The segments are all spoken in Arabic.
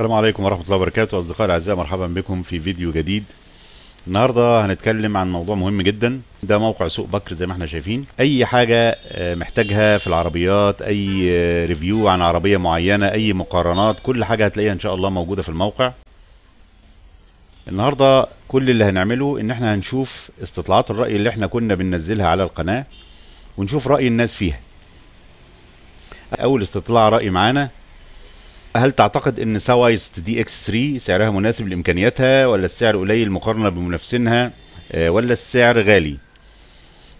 السلام عليكم ورحمة الله وبركاته أصدقائي الأعزاء مرحبا بكم في فيديو جديد النهاردة هنتكلم عن موضوع مهم جدا ده موقع سوق بكر زي ما احنا شايفين أي حاجة آه، محتاجها في العربيات أي ريفيو آه، عن عربية معينة أي مقارنات كل حاجة هتلاقيها إن شاء الله موجودة في الموقع النهاردة كل اللي هنعمله إن احنا هنشوف استطلاعات الرأي اللي احنا كنا بننزلها على القناة ونشوف رأي الناس فيها أول استطلاع رأي معانا هل تعتقد ان سوايست دي اكس 3 سعرها مناسب لامكانياتها ولا السعر قليل مقارنه بمنافسينها آه، ولا السعر غالي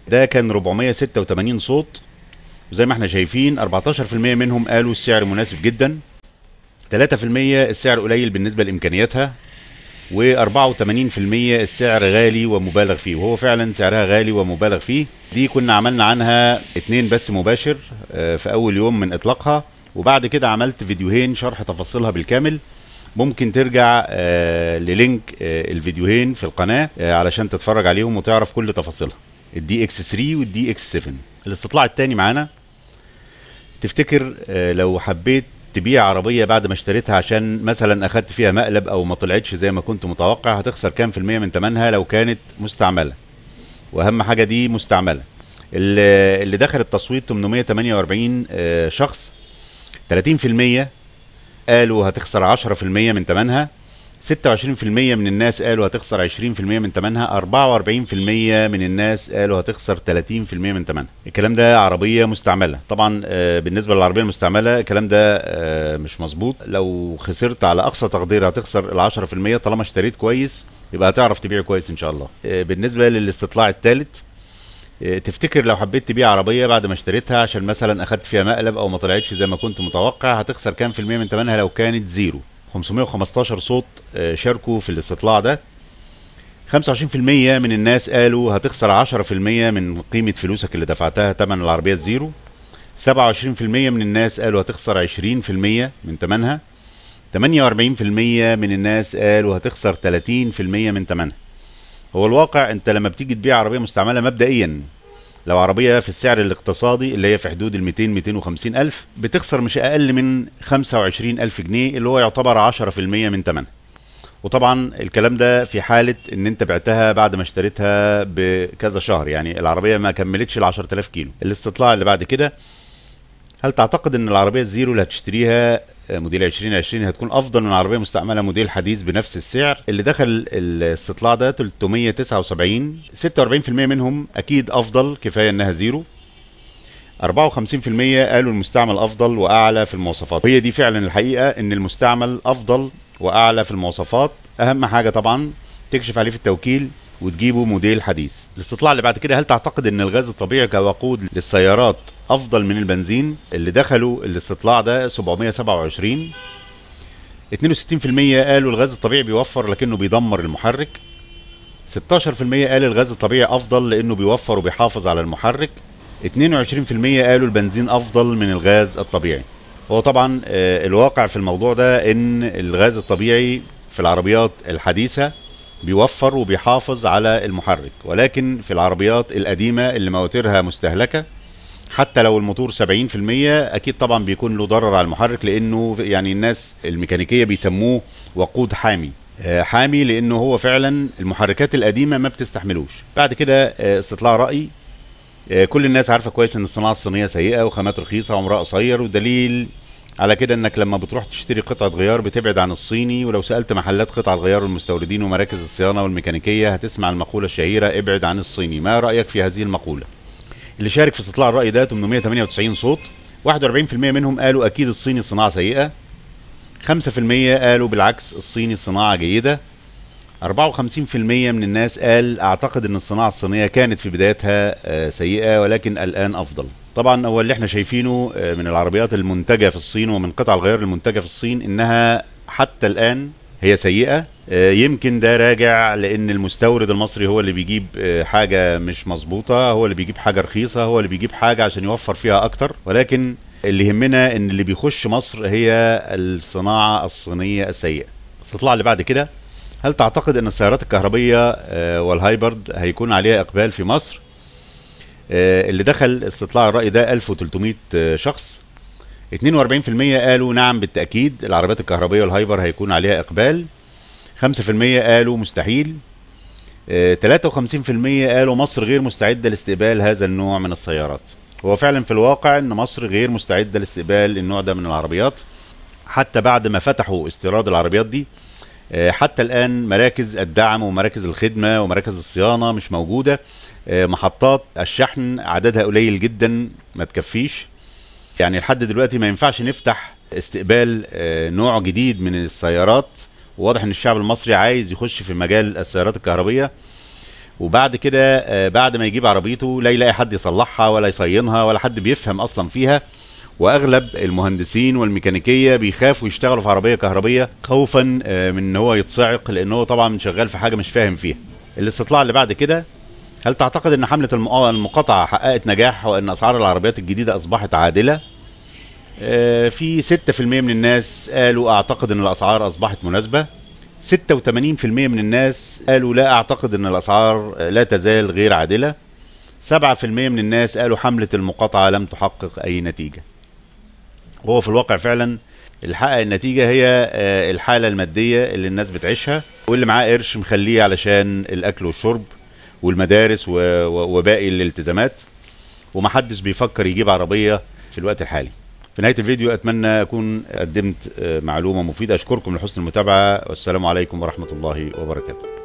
ده كان 486 صوت وزي ما احنا شايفين 14% منهم قالوا السعر مناسب جدا 3% السعر قليل بالنسبه لامكانياتها و84% السعر غالي ومبالغ فيه وهو فعلا سعرها غالي ومبالغ فيه دي كنا عملنا عنها اتنين بس مباشر آه، في اول يوم من اطلاقها وبعد كده عملت فيديوهين شرح تفاصيلها بالكامل ممكن ترجع آه، للينك آه، الفيديوهين في القناة آه، علشان تتفرج عليهم وتعرف كل تفاصيلها الدي اكس 3 والدي اكس 7 الاستطلاع الثاني معانا تفتكر لو حبيت تبيع عربية بعد ما اشتريتها عشان مثلا اخدت فيها مقلب او ما طلعتش زي ما كنت متوقع هتخسر كام في المية من تمنها لو كانت مستعملة واهم حاجة دي مستعملة اللي دخل التصويت 848 شخص 30% قالوا هتخسر 10% من ثمنها 26% من الناس قالوا هتخسر 20% من ثمنها 44% من الناس قالوا هتخسر 30% من ثمنها الكلام ده عربية مستعملة طبعا آه، بالنسبة للعربية المستعملة الكلام ده آه، مش مظبوط لو خسرت على أقصى تقدير هتخسر ال 10% طالما اشتريت كويس يبقى هتعرف تبيع كويس إن شاء الله آه، بالنسبة للاستطلاع الثالث إيه، تفتكر لو حبيت تبيع عربيه بعد ما اشتريتها عشان مثلا اخدت فيها مقلب او ما طلعتش زي ما كنت متوقع هتخسر كام في الميه من ثمنها لو كانت زيرو 515 صوت آه، شاركوا في الاستطلاع ده 25% من الناس قالوا هتخسر 10% من قيمة فلوسك اللي دفعتها تمن العربية الزيرو 27% من الناس قالوا هتخسر 20% من تمنها 48% من الناس قالوا هتخسر 30% من تمنها هو الواقع انت لما بتيجي تبيع عربيه مستعمله مبدئيا لو عربيه في السعر الاقتصادي اللي هي في حدود ال 200 250 الف بتخسر مش اقل من 25 الف جنيه اللي هو يعتبر 10% من ثمنها وطبعا الكلام ده في حاله ان انت بعتها بعد ما اشتريتها بكذا شهر يعني العربيه ما كملتش ال 10000 كيلو الاستطلاع اللي بعد كده هل تعتقد ان العربيه الزيرو اللي هتشتريها موديل 2020 هتكون افضل من عربيه مستعمله موديل حديث بنفس السعر اللي دخل الاستطلاع ده 379 46% منهم اكيد افضل كفايه انها زيرو 54% قالوا المستعمل افضل واعلى في المواصفات وهي دي فعلا الحقيقه ان المستعمل افضل واعلى في المواصفات اهم حاجه طبعا تكشف عليه في التوكيل وتجيبه موديل حديث الاستطلاع اللي بعد كده هل تعتقد ان الغاز الطبيعي كوقود للسيارات افضل من البنزين اللي دخلوا الاستطلاع ده 727 62% قالوا الغاز الطبيعي بيوفر لكنه بيدمر المحرك 16% قال الغاز الطبيعي افضل لانه بيوفر وبيحافظ على المحرك 22% قالوا البنزين افضل من الغاز الطبيعي هو طبعا آه، الواقع في الموضوع ده ان الغاز الطبيعي في العربيات الحديثه بيوفر وبيحافظ على المحرك ولكن في العربيات القديمة اللي مواترها مستهلكة حتى لو الموتور 70% اكيد طبعا بيكون له ضرر على المحرك لانه يعني الناس الميكانيكيه بيسموه وقود حامي آه، حامي لانه هو فعلا المحركات القديمه ما بتستحملوش بعد كده آه، استطلاع راي آه، كل الناس عارفه كويس ان الصناعه الصينيه سيئه وخامات رخيصه وعمرها قصير ودليل على كده انك لما بتروح تشتري قطعة غيار بتبعد عن الصيني ولو سألت محلات قطع الغيار والمستوردين ومراكز الصيانة والميكانيكية هتسمع المقولة الشهيرة ابعد عن الصيني ما رأيك في هذه المقولة اللي شارك في استطلاع الرأي ده 898 صوت 41% منهم قالوا اكيد الصيني صناعة سيئة 5% قالوا بالعكس الصيني صناعة جيدة 54% من الناس قال اعتقد ان الصناعة الصينية كانت في بدايتها آه، سيئة ولكن الان افضل طبعا هو اللي احنا شايفينه آه، من العربيات المنتجه في الصين ومن قطع الغيار المنتجه في الصين انها حتى الان هي سيئه آه، يمكن ده راجع لان المستورد المصري هو اللي بيجيب آه، حاجه مش مظبوطه هو اللي بيجيب حاجه رخيصه هو اللي بيجيب حاجه عشان يوفر فيها اكتر ولكن اللي يهمنا ان اللي بيخش مصر هي الصناعه الصينيه السيئه الاستطلاع اللي بعد كده هل تعتقد ان السيارات الكهربيه والهايبرد هيكون عليها اقبال في مصر آه، اللي دخل استطلاع الرأي ده 1300 آه، شخص 42% قالوا نعم بالتأكيد العربيات الكهربية والهايبر هيكون عليها إقبال 5% قالوا مستحيل 53% آه، قالوا مصر غير مستعدة لاستقبال هذا النوع من السيارات هو فعلا في الواقع ان مصر غير مستعدة لاستقبال النوع ده من العربيات حتى بعد ما فتحوا استيراد العربيات دي آه، حتى الآن مراكز الدعم ومراكز الخدمة ومراكز الصيانة مش موجودة آه، محطات الشحن عددها قليل جدا ما تكفيش يعني لحد دلوقتي ما ينفعش نفتح استقبال آه، نوع جديد من السيارات واضح ان الشعب المصري عايز يخش في مجال السيارات الكهربية وبعد كده بعد ما يجيب عربيته لا يلاقي حد يصلحها ولا يصينها ولا حد بيفهم اصلا فيها واغلب المهندسين والميكانيكيه بيخافوا يشتغلوا في عربيه كهربيه خوفا آه، من ان هو يتصعق لان هو طبعا شغال في حاجه مش فاهم فيها الاستطلاع اللي بعد كده هل تعتقد ان حمله المقاطعه حققت نجاح وان اسعار العربيات الجديده اصبحت عادله آه، في 6% من الناس قالوا اعتقد ان الاسعار اصبحت مناسبه 86% من الناس قالوا لا اعتقد ان الاسعار آه، لا تزال غير عادله 7% من الناس قالوا حملة المقاطعة لم تحقق أي نتيجة وهو في الواقع فعلا اللي حقق النتيجة هي آه، الحالة المادية اللي الناس بتعيشها واللي معاه قرش مخليه علشان الأكل والشرب والمدارس وباقي الالتزامات ومحدش بيفكر يجيب عربية في الوقت الحالي في نهاية الفيديو أتمنى أكون قدمت آه، معلومة مفيدة أشكركم لحسن المتابعة والسلام عليكم ورحمة الله وبركاته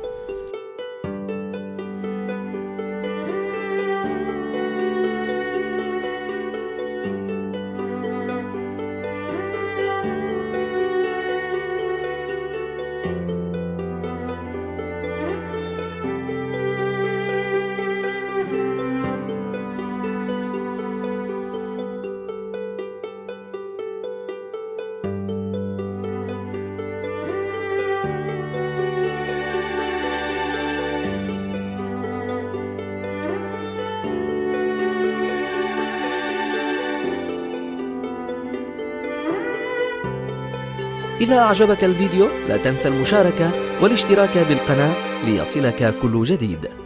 إذا أعجبك الفيديو لا تنسى المشاركة والاشتراك بالقناة ليصلك كل جديد